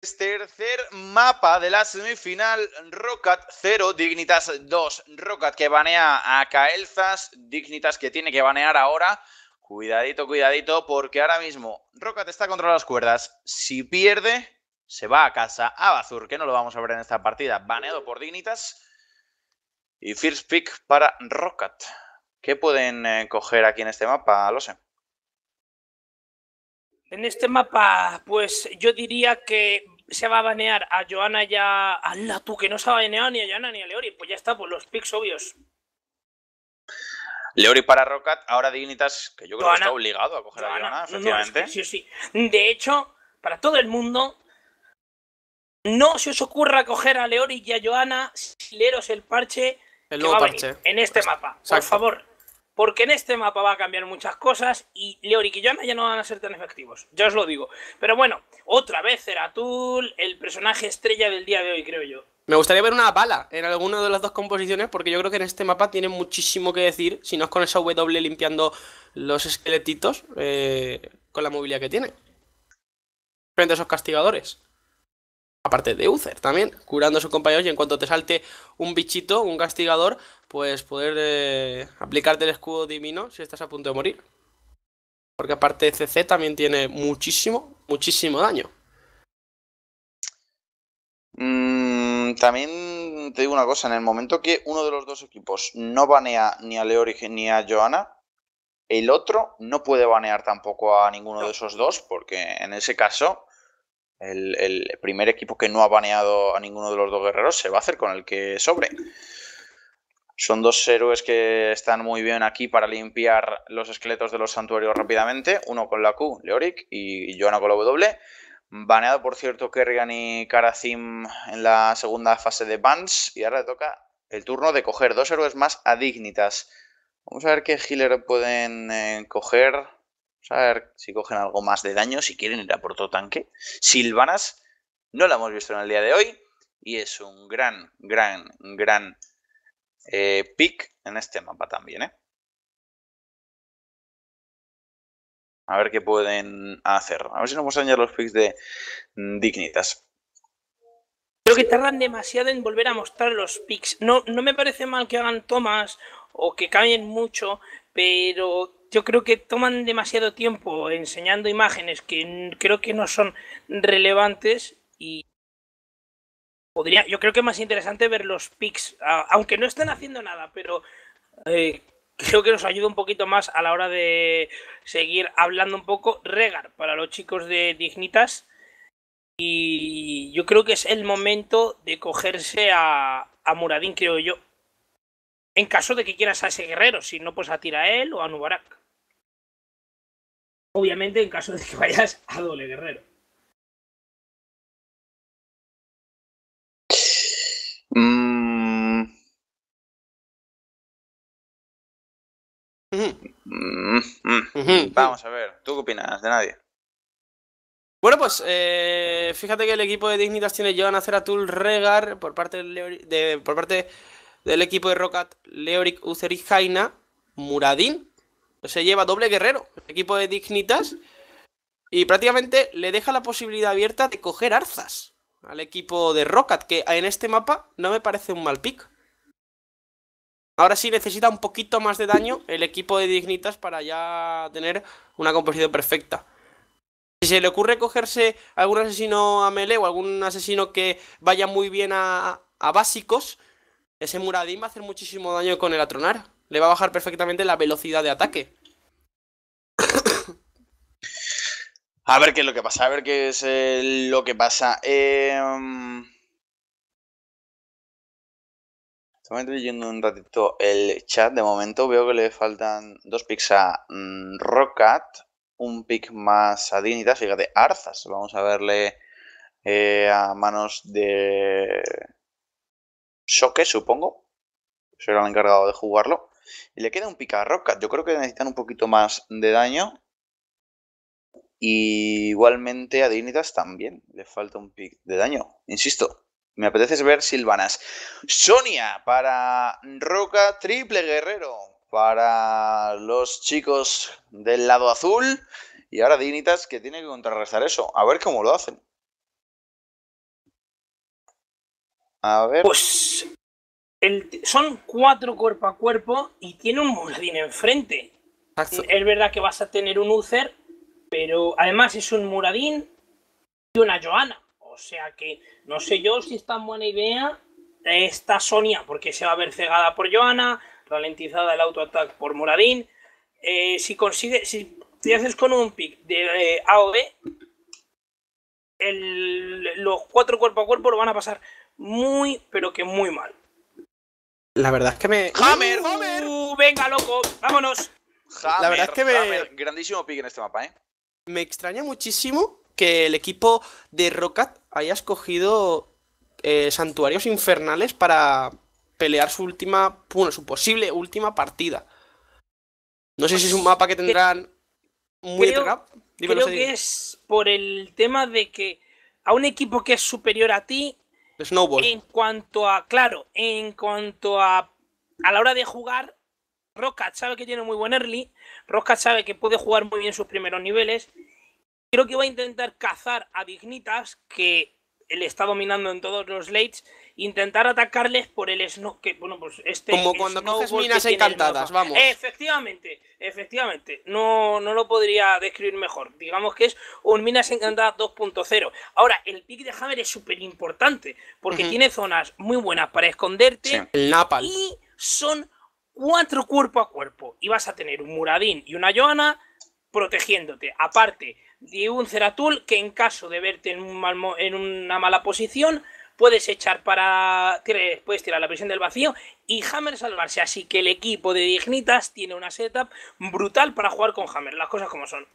tercer mapa de la semifinal, Rocket 0, Dignitas 2. Rocket que banea a Caelzas, Dignitas que tiene que banear ahora. Cuidadito, cuidadito, porque ahora mismo Rocket está contra las cuerdas. Si pierde, se va a casa a Bazur, que no lo vamos a ver en esta partida. Baneado por Dignitas. Y first pick para Rocket. ¿Qué pueden eh, coger aquí en este mapa? Lo sé. En este mapa, pues yo diría que se va a banear a Joana ya. ¡Hala tú! Que no se ha baneado ni a Joana ni a Leori. Pues ya está, por pues los picks obvios. Leori para Rocat ahora Dignitas, que yo creo que está obligado a coger a Joana, efectivamente. sí, sí, sí. De hecho, para todo el mundo, no se os ocurra coger a Leori y a Joana si leeros el parche el en este pues mapa. Por favor porque en este mapa va a cambiar muchas cosas y Leoric y ya no van a ser tan efectivos, ya os lo digo. Pero bueno, otra vez Zeratul, el personaje estrella del día de hoy, creo yo. Me gustaría ver una bala en alguna de las dos composiciones porque yo creo que en este mapa tiene muchísimo que decir, si no es con esa W limpiando los esqueletitos, eh, con la movilidad que tiene. Frente a esos castigadores parte de Uther también, curando a sus compañeros y en cuanto te salte un bichito, un castigador, pues poder eh, aplicarte el escudo divino si estás a punto de morir. Porque aparte CC también tiene muchísimo, muchísimo daño. Mm, también te digo una cosa, en el momento que uno de los dos equipos no banea ni a Leorigen ni a Joana, el otro no puede banear tampoco a ninguno de esos dos, porque en ese caso el, primer equipo que no ha baneado a ninguno de los dos guerreros se va a hacer con el que sobre. Son dos héroes que están muy bien aquí para limpiar los esqueletos de los santuarios rápidamente. Uno con la Q, Leoric, y Joana con la W. Baneado, por cierto, Kerrigan y Karazim en la segunda fase de bans. Y ahora le toca el turno de coger dos héroes más a Dignitas. Vamos a ver qué healer pueden eh, coger. Vamos a ver si cogen algo más de daño, si quieren ir a por todo tanque. Silvanas, no la hemos visto en el día de hoy. Y es un gran, gran, gran eh, pick en este mapa también. ¿eh? A ver qué pueden hacer. A ver si nos muestran ya los picks de Dignitas. Creo que tardan demasiado en volver a mostrar los picks. No, no me parece mal que hagan tomas o que cambien mucho, pero yo creo que toman demasiado tiempo enseñando imágenes que creo que no son relevantes y podría, yo creo que es más interesante ver los pics, aunque no estén haciendo nada, pero eh, creo que nos ayuda un poquito más a la hora de seguir hablando un poco. Regar para los chicos de Dignitas. Y yo creo que es el momento de cogerse a, a creo yo, en caso de que quieras a ese guerrero, si no, pues a él o a Nubarak. Obviamente, en caso de que vayas a doble guerrero. Mm. Mm. Vamos a ver, ¿tú qué opinas de nadie? Bueno, pues eh, fíjate que el equipo de Dignitas tiene a hacer a Regar por parte de, de por parte del equipo de Rocat, Leoric y Jaina, Muradin. Pues se lleva doble guerrero, equipo de Dignitas. Y prácticamente le deja la posibilidad abierta de coger arzas al equipo de Rocket, que en este mapa no me parece un mal pick. Ahora sí necesita un poquito más de daño el equipo de Dignitas para ya tener una composición perfecta. Si se le ocurre cogerse algún asesino a melee o algún asesino que vaya muy bien a básicos, ese Muradin va a hacer muchísimo daño con el Atronar. Le va a bajar perfectamente la velocidad de ataque. A ver qué es lo que pasa, a ver qué es eh, lo que pasa. Eh, em, leyendo un ratito el chat. De momento veo que le faltan dos picks a mm, un pick más a Dignitas. Fíjate, Arzas. Vamos a verle eh, a manos de Shoke, supongo. Será el encargado de jugarlo. Y le queda un roca Yo creo que necesitan un poquito más de daño. igualmente a Dignitas también. Le falta un pic de daño. Insisto, me apetece ver Silvanas. Sonia para Roca, triple guerrero. Para los chicos del lado azul. Y ahora Dignitas que tiene que contrarrestar eso. A ver cómo lo hacen. A ver. Pues son cuatro cuerpo a cuerpo y tiene un Muradin enfrente. Es verdad que vas a tener un Uther, pero además es un Muradin y una Joana. O sea que no sé yo si es tan buena idea esta Sonia, porque se va a ver cegada por Joana, ralentizada el auto-attack por Muradin. Eh, si consigue, si te haces con un pick de A o B, los cuatro cuerpo a cuerpo lo van a pasar muy, pero que muy mal. La verdad es que me. ¡Hammer! ¡Uh! ¡Hammer! ¡Venga, loco! ¡Vámonos! la verdad es que me. Grandísimo pick en este mapa, ¿eh? Me extraña muchísimo que el equipo de Rocket haya escogido eh, santuarios infernales para pelear su última. Bueno, su posible última partida. No sé si es un mapa que tendrán muy creo, Creo que es por el tema de que a un equipo que es superior a ti en cuanto a, claro, en cuanto a a la hora de jugar, roca sabe que tiene muy buen early, roca sabe que puede jugar muy bien sus primeros niveles. Creo que va a intentar cazar a Dignitas, que le está dominando en todos los lates, intentar atacarles por el snow que bueno pues este como cuando coges minas encantadas vamos efectivamente efectivamente no no lo podría describir mejor digamos que es un minas encantadas 2.0 ahora el pick de Hammer es súper importante porque tiene zonas muy buenas para esconderte el napal y son cuatro cuerpo a cuerpo y vas a tener un Muradín y una Joana protegiéndote aparte de un Ceratul que en caso de verte en, un en una mala posición puedes echar para. puedes tirar la presión del vacío y Hammer salvarse. Así que el equipo de Dignitas tiene una setup brutal para jugar con Hammer, las cosas como son.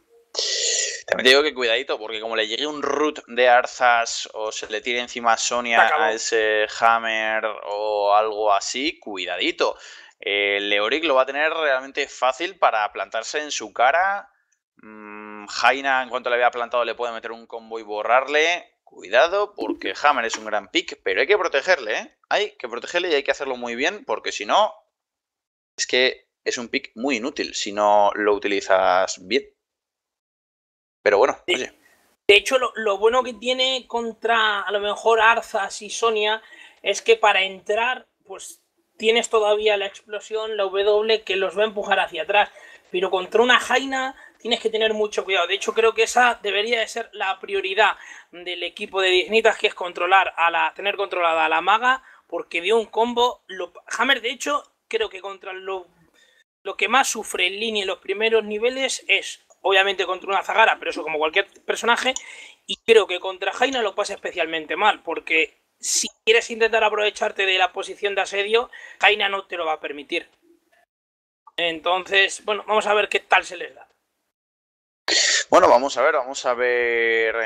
También te digo que cuidadito, porque como le llegue un root de Arzas o se le tire encima a Sonia a ese Hammer o algo así, cuidadito. Eh, Leoric lo va a tener realmente fácil para plantarse en su cara. Jaina, mm, en cuanto le había plantado, le puede meter un combo y borrarle. Cuidado, porque Hammer es un gran pick, pero hay que protegerle, ¿eh? Hay que protegerle y hay que hacerlo muy bien, porque si no, es que es un pick muy inútil si no lo utilizas bien. Pero bueno, De hecho, lo, bueno que tiene contra a lo mejor Arzas y Sonia es que para entrar, pues tienes todavía la explosión, la W que los va a empujar hacia atrás. Pero contra una Jaina tienes que tener mucho cuidado. De hecho, creo que esa debería de ser la prioridad del equipo de Dignitas, que es controlar a la, tener controlada a la maga, porque dio un combo. Hammer, de hecho, creo que contra lo, lo que más sufre en línea en los primeros niveles es, obviamente, contra una Zagara, pero eso como cualquier personaje. Y creo que contra Jaina lo pasa especialmente mal, porque si quieres intentar aprovecharte de la posición de asedio, Jaina no te lo va a permitir. Entonces, bueno, vamos a ver qué tal se les da. Bueno, vamos a ver, vamos a ver en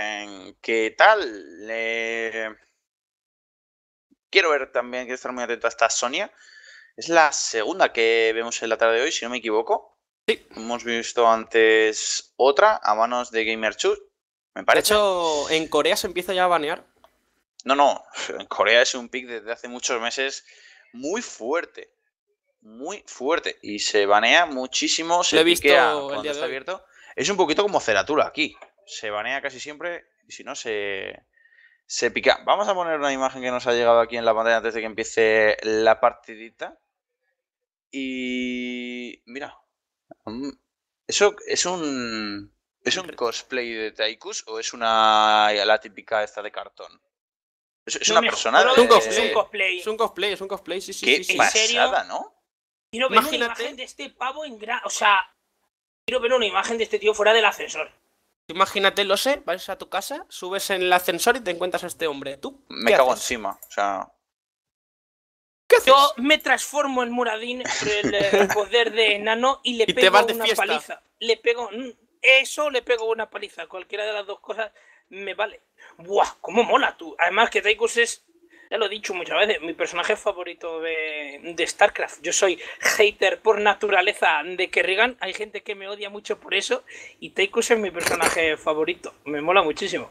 em, qué tal. quiero ver también, quiero estar muy atento a esta Sonia. Es la segunda que vemos en la tarde de hoy, si no me equivoco. Sí. Hemos visto antes otra a manos de GamerChus, me parece. De hecho, en Corea se empieza ya a banear. No, no, en Corea es un pick desde hace muchos meses muy fuerte. Muy fuerte. Y se banea muchísimo, se Lo he visto el día de abierto. Es un poquito como ceratula aquí. Se banea casi siempre y si no se, se pica. Vamos a poner una imagen que nos ha llegado aquí en la pantalla antes de que empiece la partidita. Y mira, mm, eso es un es un cosplay de Taikus o es una la típica esta de cartón. Es, una persona. es, un cosplay. es un cosplay. Es un cosplay, sí, sí, ¿Qué serio? sí. ¿no? Quiero ver Imagínate. una imagen de este pavo en gran, o sea, quiero ver una imagen de este tío fuera del ascensor. Imagínate, lo sé, vas a tu casa, subes en el ascensor y te encuentras a este hombre. Tú. Me cago encima, o sea. Yo me transformo en Muradín por eh, el, poder de enano y le pego una paliza. Le pego. Mm, eso le pego una paliza. Cualquiera de las dos cosas me vale. Buah, cómo mola tú. Además que Taikus es ya lo he dicho muchas veces, mi personaje favorito de, StarCraft. Yo soy hater por naturaleza de Kerrigan. Hay gente que me odia mucho por eso. Y Tychus es mi personaje favorito. Me mola muchísimo.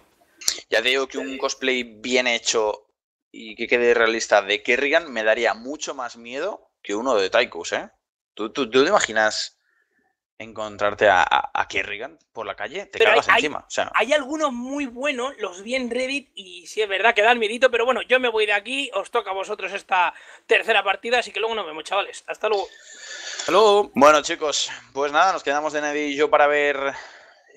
Ya digo que un cosplay bien hecho y que quede realista de Kerrigan me daría mucho más miedo que uno de Taikus, ¿eh? tú te imaginas encontrarte a, a, Kerrigan por la calle, te encima. Hay algunos muy buenos, los vi en Reddit y sí es verdad que dan miedito, pero bueno, yo me voy de aquí, os toca a vosotros esta tercera partida, así que luego nos vemos, chavales. Hasta luego. Hasta luego. Bueno, chicos, pues nada, nos quedamos de nadie y yo para ver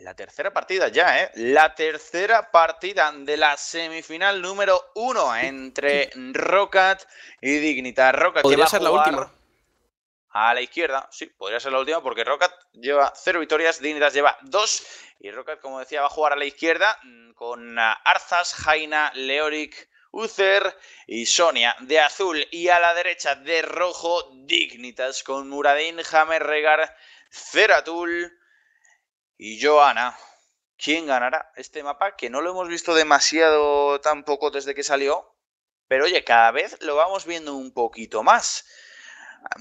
la tercera partida ya, ¿eh? La tercera partida de la semifinal número uno entre Rocket y Dignita. Rocket, que va ser a ser la última a la izquierda. Sí, podría ser la última porque Rocket lleva cero victorias, Dignitas lleva dos. Y Rocket, como decía, va a jugar a la izquierda mm, con ah, Arzas, Jaina, Leoric, Uther y Sonia de azul. Y a la derecha de rojo, Dignitas con Muradin, Hammer, Regar, Zeratul y Joana. ¿Quién ganará este mapa? Que no lo hemos visto demasiado tampoco desde que salió. Pero oye, cada vez lo vamos viendo un poquito más.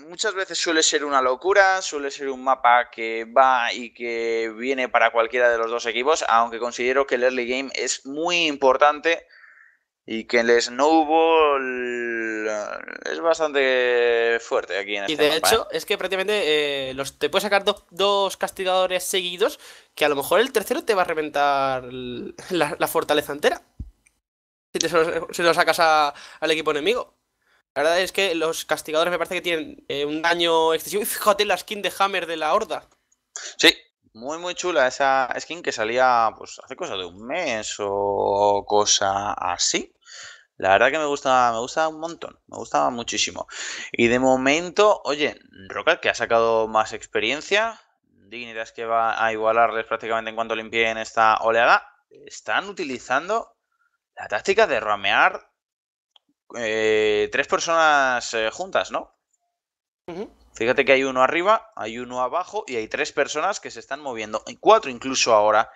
Muchas veces suele ser una locura, suele ser un mapa que va y que viene para cualquiera de los dos equipos, aunque considero que el early game es muy importante y que el snowball eh, es bastante fuerte aquí en este mapa Y de hecho, ¿eh? es que prácticamente eh, los, te puedes sacar dos, castigadores seguidos que a lo mejor el tercero te va a reventar la, fortaleza entera. Si te, lo sacas al equipo enemigo. La verdad es que los castigadores me parece que tienen eh, un daño excesivo. Y fíjate la skin de Hammer de la Horda. Sí, muy muy chula esa skin que salía pues hace cosa de un mes o cosa así. La verdad que me gusta, me gusta un montón, me gusta muchísimo. Y de momento, oye, Rocket que ha sacado más experiencia, Dignitas que va a igualarles prácticamente en cuanto limpien esta oleada, están utilizando la táctica de ramear eh, tres personas eh, juntas, ¿no? Fíjate que hay uno arriba, hay uno abajo y hay tres personas que se están moviendo, cuatro incluso ahora.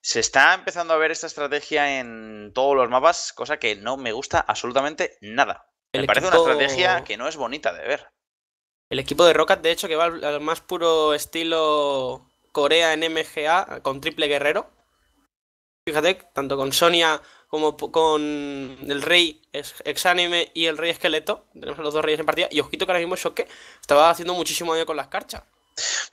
Se está empezando a ver esta estrategia en todos los mapas, cosa que no me gusta absolutamente nada. me parece una estrategia que no es bonita de ver. El equipo de Rocket, de hecho, que va al, más puro estilo Corea en MGA, con triple guerrero. Fíjate, tanto con Sonia como con el rey exánime y el rey esqueleto. Tenemos a los dos reyes en partida. Y ojito que ahora mismo Shoke estaba haciendo muchísimo daño con las carchas.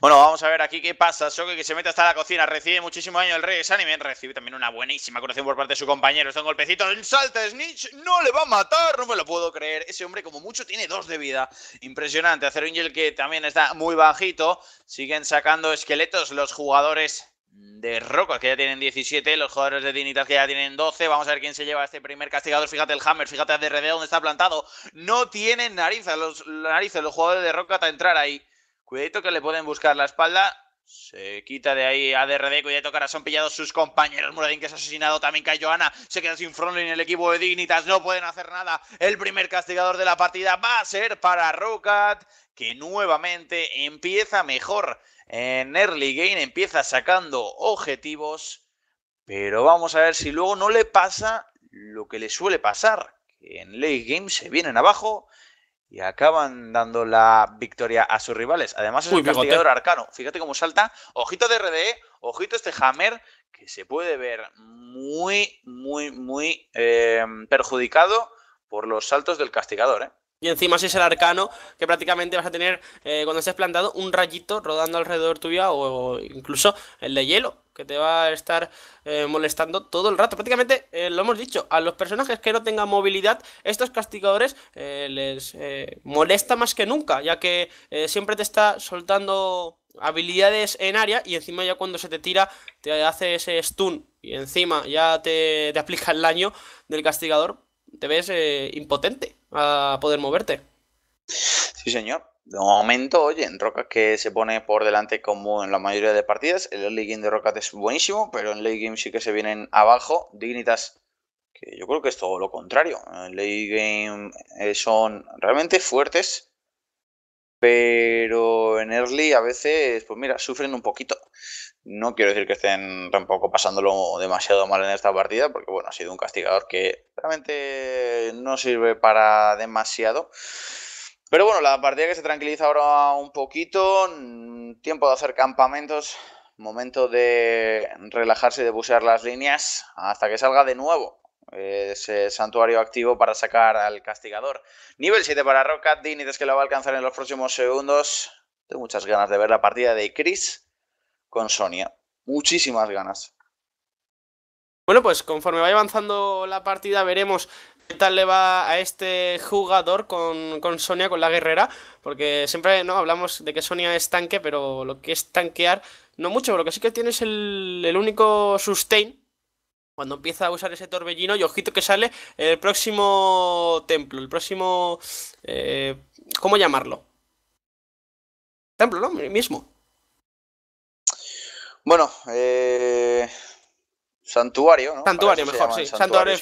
Bueno, vamos a ver aquí qué pasa. Shoke que se mete hasta la cocina, recibe muchísimo daño el rey exánime. Recibe también una buenísima curación por parte de su compañero. Está un golpecito, el de Snitch, no le va a matar, no me lo puedo creer. Ese hombre como mucho tiene dos de vida. Impresionante. Acero Angel que también está muy bajito. Siguen sacando esqueletos los jugadores de Rockat, que ya tienen 17, los jugadores de Dignitas que ya tienen 12. Vamos a ver quién se lleva este primer castigador. Fíjate el Hammer, fíjate a DRD donde está plantado. No tienen narices los, narices los jugadores de Roca a entrar ahí. Cuidadito que le pueden buscar la espalda. Se quita de ahí a DRD, cuidado que ahora son pillados sus compañeros. Muradín que es asesinado, también cae Joana. Se queda sin en el equipo de Dignitas, no pueden hacer nada. El primer castigador de la partida va a ser para roca que nuevamente empieza mejor en early game empieza sacando objetivos, pero vamos a ver si luego no le pasa lo que le suele pasar, en late game se vienen abajo y acaban dando la victoria a sus rivales. Además es un castigador arcano. Fíjate cómo salta. Ojito de RDE, ojito este Hammer, que se puede ver muy, muy, muy eh, perjudicado por los saltos del castigador. ¿eh? Y encima si es el arcano, que prácticamente vas a tener, eh, cuando estés plantado, un rayito rodando alrededor tuyo o, incluso el de hielo, que te va a estar eh, molestando todo el rato. Prácticamente, eh, lo hemos dicho, a los personajes que no tengan movilidad, estos castigadores les molesta más que nunca, ya que siempre te está soltando habilidades en área y encima ya cuando se te tira te hace ese stun y encima ya te aplica el daño del castigador te ves eh, impotente a poder moverte. Sí, señor. De momento, oye, en Rocas que se pone por delante como en la mayoría de partidas, el early game de Rocas es buenísimo, pero en late game sí que se vienen abajo. Dignitas, que yo creo que es todo lo contrario. En late game eh, son realmente fuertes, pero en early a veces, pues mira, sufren un poquito. No quiero decir que estén tampoco pasándolo demasiado mal en esta partida, porque bueno, ha sido un castigador que realmente no sirve para demasiado. Pero bueno, la partida que se tranquiliza ahora un poquito, mm, tiempo de hacer campamentos, momento de relajarse y de bucear las líneas hasta que salga de nuevo eh, ese santuario activo para sacar al castigador. Nivel 7 para Rocket Dinites que lo va a alcanzar en los próximos segundos. Tengo muchas ganas de ver la partida de Chris con Sonia. Muchísimas ganas. Bueno, pues conforme vaya avanzando la partida veremos qué tal le va a este jugador con, Sonia, con la guerrera, porque siempre no hablamos de que Sonia es tanque, pero lo que es tanquear, no mucho, lo que sí que tiene es el, único sustain, cuando empieza a usar ese torbellino y ojito que sale el próximo templo, el próximo... Eh, ¿Cómo llamarlo? Templo, ¿no? Mismo. Bueno, eh... Santuario, ¿no? Santuario, mejor, sí. Santuario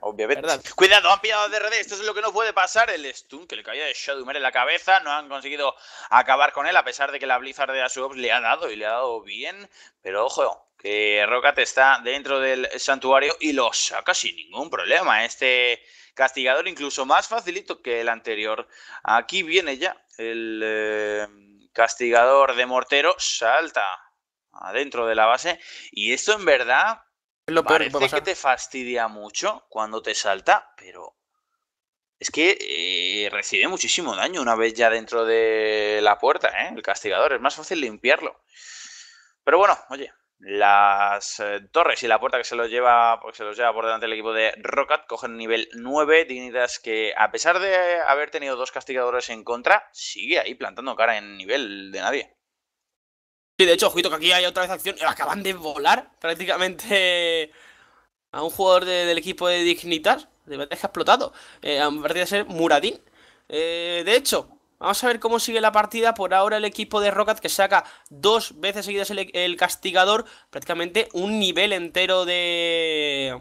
obviamente. Cuidado, han pillado DRD. Esto es lo que no puede pasar. El stun que le caía de Shadowmer en la cabeza. No han conseguido acabar con él, a pesar de que la Blizzard de Asuops le ha dado y le ha dado bien. Pero ojo, que Rocket está dentro del santuario y lo saca sin ningún problema. Este castigador, incluso más facilito que el anterior. Aquí viene ya el. Eh, castigador de mortero salta adentro de la base. Y esto en verdad lo parece que, te fastidia mucho cuando te salta, pero es que eh, recibe muchísimo daño una vez ya dentro de la puerta, ¿eh? el castigador. Es más fácil limpiarlo. Pero bueno, oye, las eh, torres y la puerta que se los lleva, porque se los lleva por delante el equipo de Rocket, cogen nivel 9, dignitas que a pesar de haber tenido dos castigadores en contra, sigue ahí plantando cara en nivel de nadie. Sí, de hecho, ojito que aquí hay otra vez acción. Acaban de volar prácticamente a un jugador del equipo de Dignitar. De verdad que ha explotado. Eh, a partir de ser Muradín. Eh, de hecho, vamos a ver cómo sigue la partida. Por ahora el equipo de Rocket que saca dos veces seguidas el, castigador. Prácticamente un nivel entero de,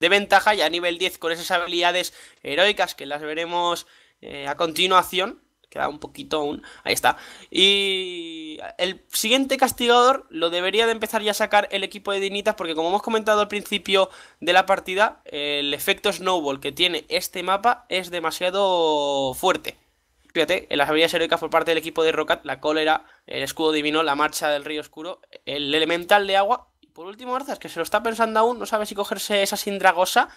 de ventaja. Y a nivel 10 con esas habilidades heroicas que las veremos eh, a continuación queda un poquito aún, ahí está. Y el siguiente castigador lo debería de empezar ya a sacar el equipo de Dinitas, porque como hemos comentado al principio de la partida, el efecto snowball que tiene este mapa es demasiado fuerte. Fíjate, en las habilidades heroicas por parte del equipo de Rocket, la cólera, el escudo divino, la marcha del río oscuro, el elemental de agua. Y por último, Arzas, que se lo está pensando aún, no sabe si cogerse esa sindragosa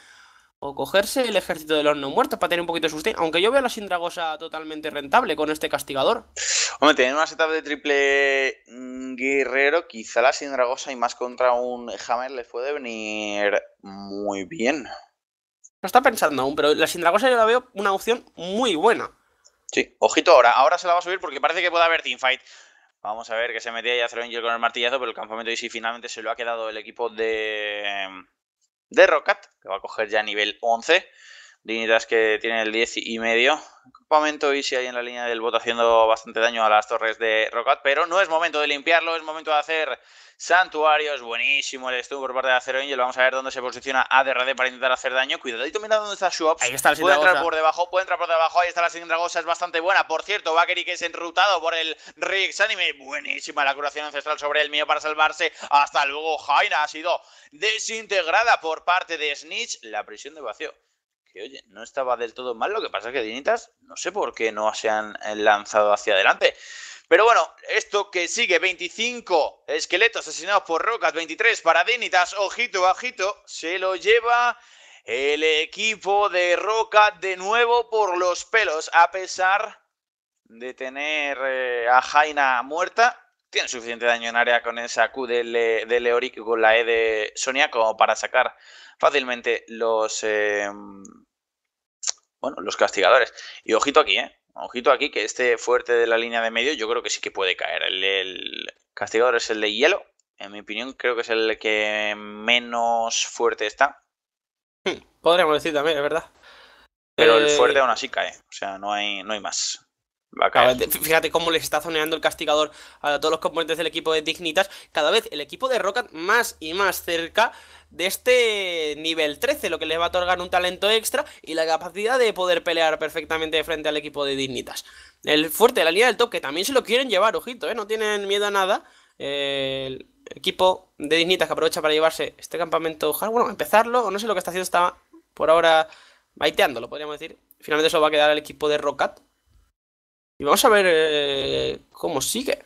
o cogerse el ejército de los no muertos para tener un poquito de sustento. Aunque yo veo a la Sindragosa totalmente rentable con este castigador. Hombre, tener una setup de triple mm, guerrero, quizá la Sindragosa y más contra un Hammer le puede venir muy bien. No está pensando aún, pero la Sindragosa yo la veo una opción muy buena. Sí, ojito ahora, ahora se la va a subir porque parece que puede haber teamfight. Vamos a ver que se metía ya Zero Angel con el martillazo, pero el campamento y si finalmente se lo ha quedado el equipo de, de Rocket, que va a coger ya nivel 11 líneas que tienen el 10 y medio. Momento si ahí en la línea del voto haciendo bastante daño a las torres de Rocat, pero no es momento de limpiarlo, es momento de hacer santuarios. Buenísimo el estuvo por parte de Acero Angel. Vamos a ver dónde se posiciona ADRD para intentar hacer daño. Cuidadito, mira dónde está Shuops. Ahí está Puede entrar por debajo, puede entrar por debajo. Ahí está la Dragosa, es bastante buena. Por cierto, Bakery, que es enrutado por el Rix Anime. Buenísima la curación ancestral sobre el mío para salvarse. Hasta luego, Jaina ha sido desintegrada por parte de Snitch. La prisión de vacío que oye, no estaba del todo mal, lo que pasa es que Dinitas no sé por qué no se han eh, lanzado hacia adelante. Pero bueno, esto que sigue, 25 esqueletos asesinados por rocas, 23 para Dinitas, ojito, ojito, se lo lleva el equipo de Roca de nuevo por los pelos, a pesar de tener eh, a Jaina muerta, tiene suficiente daño en área con esa Q de, Leoric y con la E de Sonia como para sacar fácilmente los, em, bueno, los castigadores. Y ojito aquí, ¿eh? Ojito aquí que este fuerte de la línea de medio yo creo que sí que puede caer. El, castigador es el de hielo. En mi opinión creo que es el que menos fuerte está. Hmm, podríamos decir también, es verdad. Pero el eh, fuerte aún así cae. O sea, no hay, no hay más. Eh. fíjate cómo les está zoneando el castigador a todos los componentes del equipo de Dignitas. Cada vez el equipo de rockat más y más cerca de este nivel 13, lo que les va a otorgar un talento extra y la capacidad de poder pelear perfectamente frente al equipo de Dignitas. El fuerte de la línea del top, que también se lo quieren llevar, ojito, ¿eh? no tienen miedo a nada. El equipo de Dignitas que aprovecha para llevarse este campamento. Bueno, empezarlo, o no sé lo que está haciendo, está por ahora baiteándolo, podríamos decir. Finalmente eso va a quedar al equipo de rockat y vamos a ver eh, cómo sigue.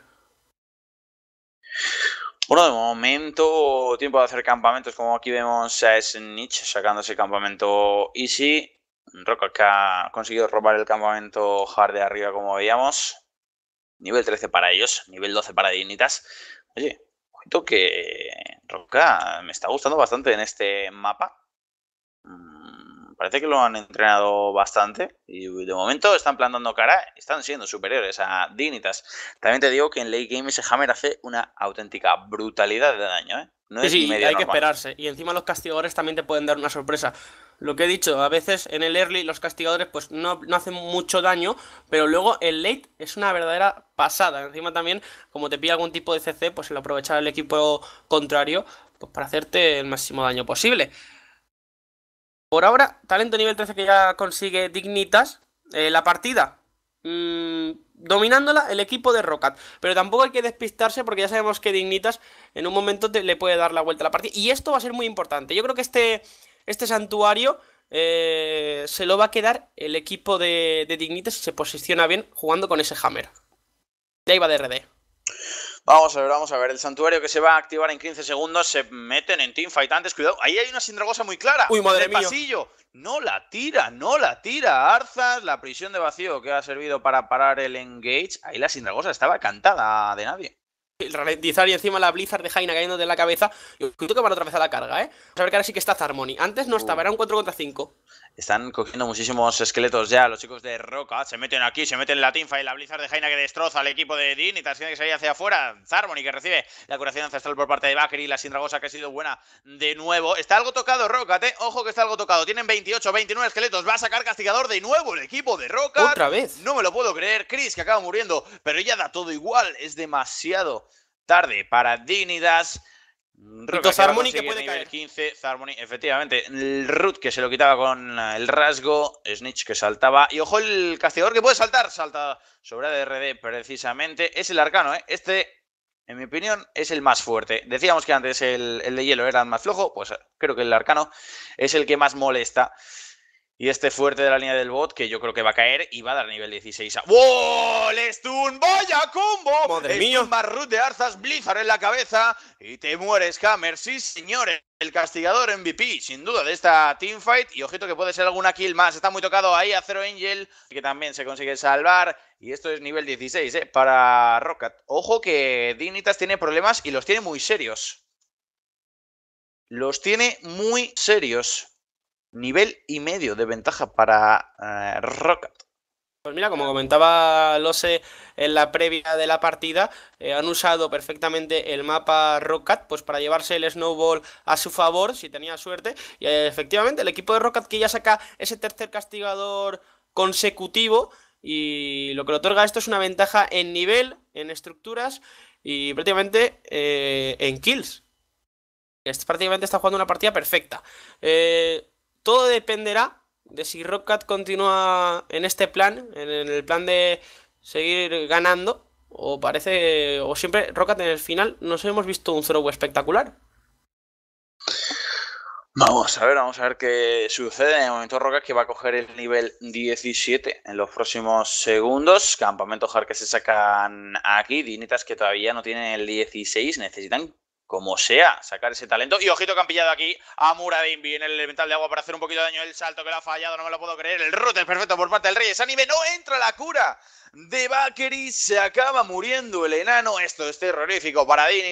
Bueno, de momento, tiempo de hacer campamentos. Como aquí vemos a Snitch sacándose el campamento Easy. Roca que ha conseguido robar el campamento Hard de arriba, como veíamos. Nivel 13 para ellos, nivel 12 para Dignitas. Oye, cuento que Roca me está gustando bastante en este mapa. Parece que lo han entrenado bastante y de momento están plantando cara, están siendo superiores a Dignitas. También te digo que en late game ese Hammer hace una auténtica brutalidad de daño, ¿eh? No sí, es sí, hay que esperarse. Y encima los castigadores también te pueden dar una sorpresa. Lo que he dicho, a veces en el early los castigadores pues no, hacen mucho daño, pero luego el late es una verdadera pasada. Encima también, como te pide algún tipo de CC, pues el aprovechar el equipo contrario pues, para hacerte el máximo daño posible. Por ahora, talento nivel 13 que ya consigue dignitas eh, la partida. Mm, dominándola el equipo de roca Pero tampoco hay que despistarse porque ya sabemos que Dignitas en un momento le puede dar la vuelta a la partida. Y esto va a ser muy importante. Yo creo que este, este santuario eh, se lo va a quedar el equipo de, Dignitas si se posiciona bien jugando con ese Hammer. ya iba de rd Vamos a ver, vamos a ver. El santuario que se va a activar en 15 segundos. Se meten en teamfight antes. Cuidado. Ahí hay una sindragosa muy clara. Uy, madre en el pasillo. No la tira, no la tira. Arzas, la prisión de vacío que ha servido para parar el engage. Ahí la sindragosa estaba cantada de nadie. El ralentizar y encima la Blizzard de Jaina cayendo de la cabeza. Yo creo que van otra vez a la carga, ¿eh? Vamos a ver que ahora sí que está Zarmony. Antes no estaba, era un 4 contra 5. Están cogiendo muchísimos esqueletos ya. Los chicos de Roca se meten aquí, se meten en la tinfa Y la Blizzard de Jaina que destroza al equipo de Dignitas, Y tiene que salir hacia afuera. Zarmony que recibe la curación ancestral por parte de Bakri. La Sindragosa que ha sido buena de nuevo. Está algo tocado Roca, ¿eh? Ojo que está algo tocado. Tienen 28, 29 esqueletos. Va a sacar castigador de nuevo el equipo de Roca. Otra vez. No me lo puedo creer. Chris que acaba muriendo. Pero ella da todo igual. Es demasiado tarde para Dignitas. Ruth que, puede caer. 15, efectivamente. El Root que se lo quitaba con el rasgo. Snitch que saltaba. Y ojo el castigador que puede saltar. Salta sobre RD, precisamente. Es el arcano, ¿eh? Este, en mi opinión, es el más fuerte. Decíamos que antes el, el de hielo era el más flojo. Pues creo que el arcano es el que más molesta. Y este fuerte de la línea del bot, que yo creo que va a caer y va a dar nivel 16 a. ¡Vaya combo! ¡Madre mía! root de Arzas, Blizzard en la cabeza y te mueres, Hammer. Sí, señores. El castigador MVP, sin duda, de esta teamfight. Y ojito que puede ser alguna kill más. Está muy tocado ahí a Zero Angel, que también se consigue salvar. Y esto es nivel 16, ¿eh? Para Rocket. Ojo que Dignitas tiene problemas y los tiene muy serios. Los tiene muy serios. Nivel y medio de ventaja para eh, Rocket. Pues mira, como comentaba Lose en la previa de la partida, eh, han usado perfectamente el mapa Rocket pues para llevarse el Snowball a su favor, si tenía suerte. Y eh, efectivamente, el equipo de Rocket que ya saca ese tercer castigador consecutivo y lo que le otorga esto es una ventaja en nivel, en estructuras y prácticamente en kills. Este prácticamente está jugando una partida perfecta. Eh, todo dependerá de si Rockcat continúa en este plan, en el plan de seguir ganando, o parece, o siempre Rocket en el final nos hemos visto un throw espectacular. Vamos a ver, vamos a ver qué sucede. En el momento roca que va a coger el nivel 17 en los próximos segundos. Campamento Hard que se sacan aquí. Dinitas que todavía no tienen el 16, necesitan como sea, sacar ese talento. Y ojito que han pillado aquí a Muradin. Viene el elemental de agua para hacer un poquito de daño. El salto que la ha fallado, no me lo puedo creer. El rote perfecto por parte del rey Anime. No entra la cura de Bakery Se acaba muriendo el enano. Esto es terrorífico para Y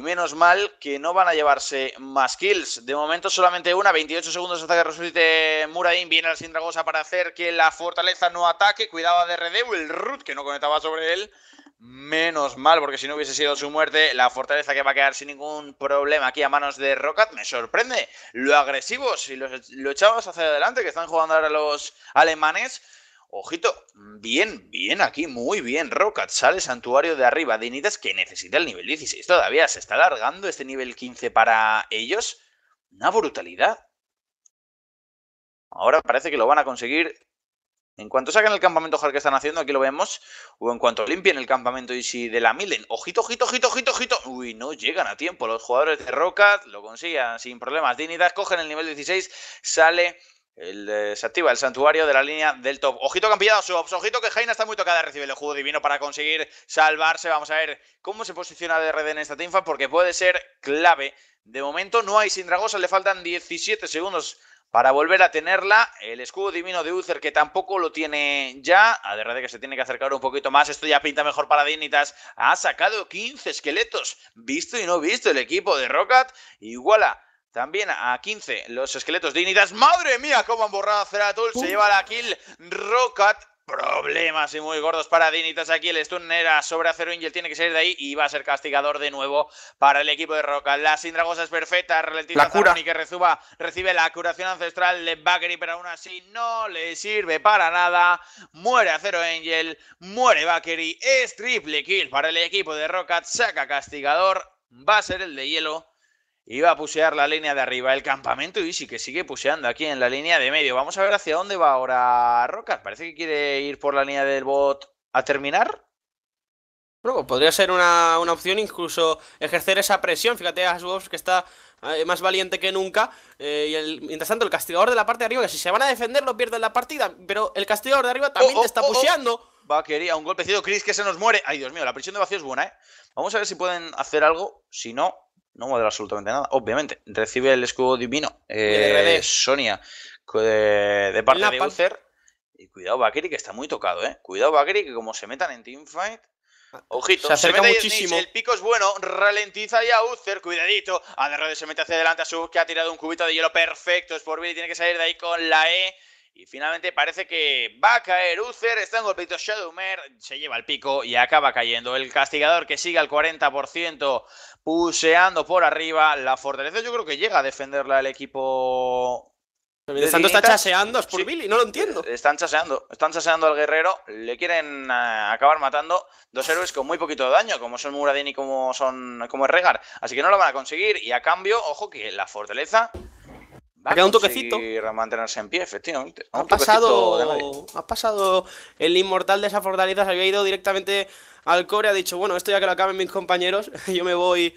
menos mal que no van a llevarse más kills. De momento solamente una. 28 segundos hasta que resucite Muradin. Viene la Sindragosa para hacer que la fortaleza no ataque. Cuidado de DRD. El Root que no conectaba sobre él. Menos mal, porque si no hubiese sido su muerte, la fortaleza que va a quedar sin ningún problema aquí a manos de Rocket me sorprende. Lo agresivos y los, lo echados hacia adelante que están jugando ahora los alemanes. Ojito, bien, bien aquí, muy bien. Rocket sale santuario de arriba. Dinitas que necesita el nivel 16. Todavía se está alargando este nivel 15 para ellos. Una brutalidad. Ahora parece que lo van a conseguir en cuanto saquen el campamento hard que están haciendo, aquí lo vemos, o en cuanto limpien el campamento y si de la milen, ojito, ojito, ojito, ojito, ojito, uy, no llegan a tiempo, los jugadores de Rocket lo consiguen sin problemas, Dignidad, cogen el nivel 16, sale... El, eh, se activa el santuario de la línea del top. Ojito campillado, Sobs. Ojito que Jaina está muy tocada. Recibe el juego divino para conseguir salvarse. Vamos a ver cómo se posiciona DRD en esta teamfight porque puede ser clave. De momento no hay sin Dragosa. Le faltan 17 segundos para volver a tenerla. El escudo divino de Uther, que tampoco lo tiene ya. A de que se tiene que acercar un poquito más. Esto ya pinta mejor para Dignitas. Ha sacado 15 esqueletos. Visto y no visto el equipo de Rocket. Iguala. También a 15 los esqueletos Dignitas. ¡Madre mía! ¿Cómo han borrado a Ceratul? Se lleva la kill. Rocket problemas y muy gordos para Dinitas aquí. El stun era sobre Acero Angel, tiene que salir de ahí y va a ser castigador de nuevo para el equipo de Roca. La Sindragosa es perfecta, a y que rezuba, recibe la curación ancestral de Bakery pero aún así no le sirve para nada. Muere Acero Angel, muere Bakery, es triple kill para el equipo de Roca, saca castigador, va a ser el de hielo iba a pusear la línea de arriba del campamento y sí que sigue puseando aquí en la línea de medio. Vamos a ver hacia dónde va ahora Rocas. Parece que quiere ir por la línea del bot a terminar. Bueno, podría ser una, opción incluso ejercer esa presión. Fíjate a voz que está eh, más valiente que nunca. Eh, y mientras tanto, el castigador de la parte de arriba, que si se van a defender, lo pierden la partida. Pero el castigador de arriba también oh, oh, te está oh, puseando. Va, quería un golpecito. Chris que se nos muere. Ay, Dios mío, la presión de vacío es buena, ¿eh? Vamos a ver si pueden hacer algo. Si no, no modela absolutamente nada, obviamente. Recibe el escudo divino eh, Sonia de, parte de Uther. Y cuidado Bakiri, que está muy tocado, ¿eh? Cuidado Bakiri, que como se metan en teamfight... Ah, ojito, se acerca muchísimo. El pico es bueno, ralentiza ya a Uther, cuidadito. de se mete hacia adelante a su, que ha tirado un cubito de hielo perfecto. Es por y tiene que salir de ahí con la E. Y finalmente parece que va a caer Uther, está en golpito Shadowmer, se lleva el pico y acaba cayendo. El castigador que sigue al 40%, puseando por arriba la fortaleza. Yo creo que llega a defenderla el equipo de está chaseando a Spuribili. no lo entiendo. Eh, están chaseando, están chaseando al guerrero, le quieren eh, acabar matando dos héroes con muy poquito daño, como son Muradin y como son como es Regar. Así que no lo van a conseguir y a cambio, ojo que la fortaleza ha quedado un toquecito. Y mantenerse en pie, efectivamente. Ha pasado, ha pasado el inmortal de esa fortaleza, se había ido directamente al core, ha dicho, bueno, esto ya que lo acaben mis compañeros, yo me voy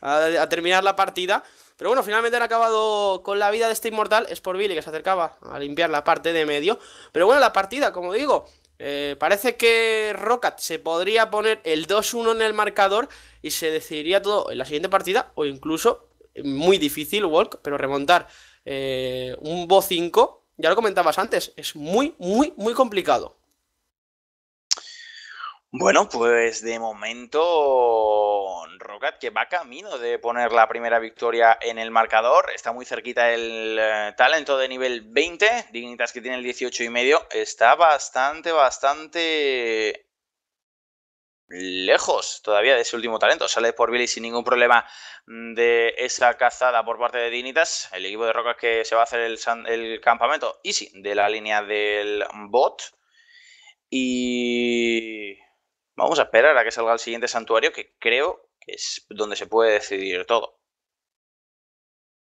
a, terminar la partida. Pero bueno, finalmente han acabado con la vida de este inmortal, es por Billy que se acercaba a limpiar la parte de medio. Pero bueno, la partida, como digo, eh, parece que Rocket se podría poner el 2-1 en el marcador y se decidiría todo en la siguiente partida o incluso muy difícil, Walk, pero remontar eh, un Bo 5, ya lo comentabas antes, es muy, muy, muy complicado. Bueno, pues de momento Rocket que va camino de poner la primera victoria en el marcador, está muy cerquita el eh, talento de nivel 20, Dignitas que tiene el 18 y medio, está bastante, bastante lejos todavía de ese último talento. Sale por Billy sin ningún problema mm, de esa cazada por parte de Dinitas, el equipo de Rocas que se va a hacer el, campamento, campamento easy de la línea del bot. Y vamos a esperar a que salga el siguiente santuario, que creo que es donde se puede decidir todo.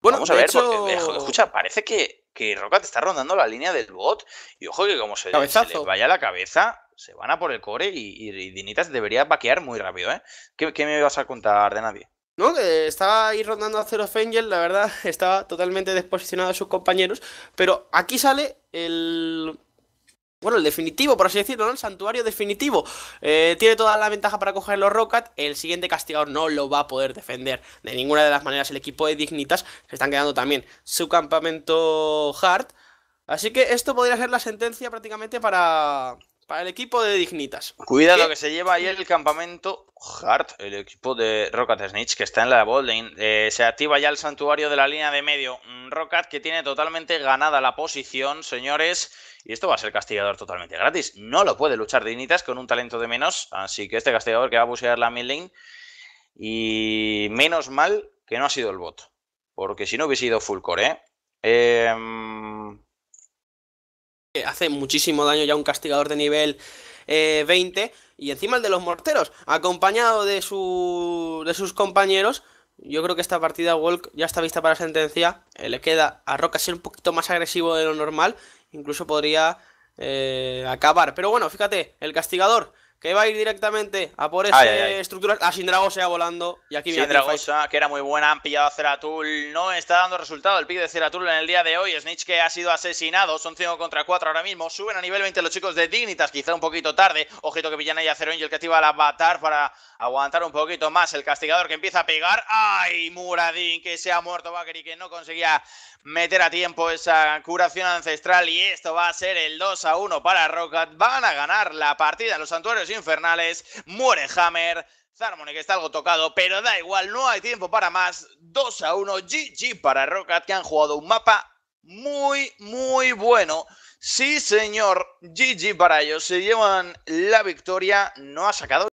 Bueno, vamos a ver, eh, escucha, parece que, que Roca te está rondando la línea del bot. Y ojo que como se, le vaya la cabeza, se van a por el core y, Dignitas debería vaquear muy rápido, ¿eh? ¿Qué, me vas a contar de nadie? No, que estaba ahí rondando a Zero Angels, la verdad, estaba totalmente desposicionado a sus compañeros, pero aquí sale el... Bueno, el definitivo, por así decirlo, ¿no? El santuario definitivo. Eh, tiene toda la ventaja para coger los rocat El siguiente castigador no lo va a poder defender. De ninguna de las maneras, el equipo de Dignitas se están quedando también su campamento Hard. Así que esto podría ser la sentencia prácticamente para, para el equipo de Dignitas. Cuidado que se lleva ahí el campamento Hart, el equipo de Rocket Snitch, que está en la bowling. Eh, se activa ya el santuario de la línea de medio. Mm, Rocket que tiene totalmente ganada la posición, señores. Y esto va a ser castigador totalmente gratis. No lo puede luchar Dignitas con un talento de menos. Así que este castigador que va a buscar la mid lane. Y menos mal que no ha sido el bot. Porque si no hubiese sido full core, ¿eh? eh hace muchísimo daño ya un castigador de nivel 20. Eh, y encima el de los morteros, acompañado de, su, de sus compañeros. Yo creo que esta partida Walk ya está vista para sentencia. Eh, le queda a Roca ser un poquito más agresivo de lo normal. Incluso podría eh, acabar. Pero bueno, fíjate, el castigador que va a ir directamente a por esa estructura a ah, Sindrago estructura. A volando. Y aquí viene Sindragosa, que era muy buena, han pillado a Ceratul. No está dando resultado el pick de Ceratul en el día de hoy. Snitch que ha sido asesinado. Son 5 contra 4 ahora mismo. Suben a nivel 20 los chicos de Dignitas, quizá un poquito tarde. Ojito que pillan ahí a Zero Angel que activa el avatar para aguantar un poquito más. El castigador que empieza a pegar. ¡Ay, Muradín! Que se ha muerto y que no conseguía meter a tiempo esa curación ancestral y esto va a ser el 2 a 1 para Rocket. Van a ganar la partida en los santuarios infernales. Muere Hammer. que está algo tocado, pero da igual, no hay tiempo para más. 2 a 1, GG para Rocket, que han jugado un mapa muy, muy bueno. Sí, señor, GG para ellos. Se llevan la victoria, no ha sacado.